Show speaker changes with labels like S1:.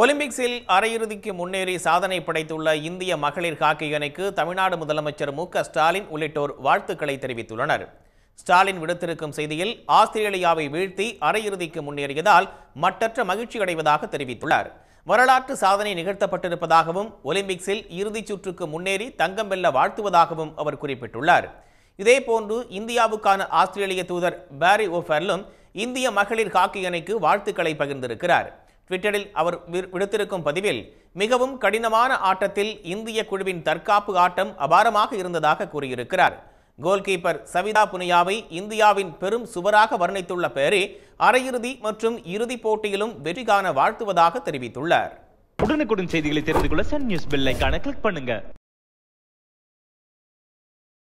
S1: ஒலிம்பிக்ஸில் அரையிறுதிக்கு முன்னேறி சாதனை படைத்துள்ள இந்திய மகளிர் ஹாக்கி அணிக்கு தமிழ்நாடு முதலமைச்சர் மு ஸ்டாலின் உள்ளிட்டோர் வாழ்த்துக்களை தெரிவித்துள்ளனர் ஸ்டாலின் விடுத்திருக்கும் செய்தியில் ஆஸ்திரேலியாவை வீழ்த்தி அரையிறுதிக்கு முன்னேறியதால் மட்டற்ற மகிழ்ச்சி அடைவதாக தெரிவித்துள்ளார் வரலாற்று சாதனை நிகழ்த்தப்பட்டிருப்பதாகவும் ஒலிம்பிக்ஸில் இறுதிச் சுற்றுக்கு முன்னேறி தங்கம் வெல்ல வாழ்த்துவதாகவும் அவர் குறிப்பிட்டுள்ளார் இதேபோன்று இந்தியாவுக்கான ஆஸ்திரேலிய தூதர் பேரி ஓஃபெர்லும் இந்திய மகளிர் ஹாக்கி அணிக்கு வாழ்த்துக்களை பகிர்ந்திருக்கிறார் ட்விட்டரில் அவர் விடுத்திருக்கும் பதிவில் மிகவும் கடினமான ஆட்டத்தில் இந்திய குழுவின் தற்காப்பு ஆட்டம் அபாரமாக இருந்ததாக கூறியிருக்கிறார் கோல்கீப்பர் சவிதா புனியாவை இந்தியாவின் பெரும் சுவராக வர்ணித்துள்ள பெயரே அரையிறுதி மற்றும் இறுதிப் போட்டியிலும் வெற்றி காண வாழ்த்துவதாக தெரிவித்துள்ளார் உடனுக்குடன் செய்திகளை தெரிந்து கொள்ள சன் நியூஸ் பெல் கிளிக் பண்ணுங்க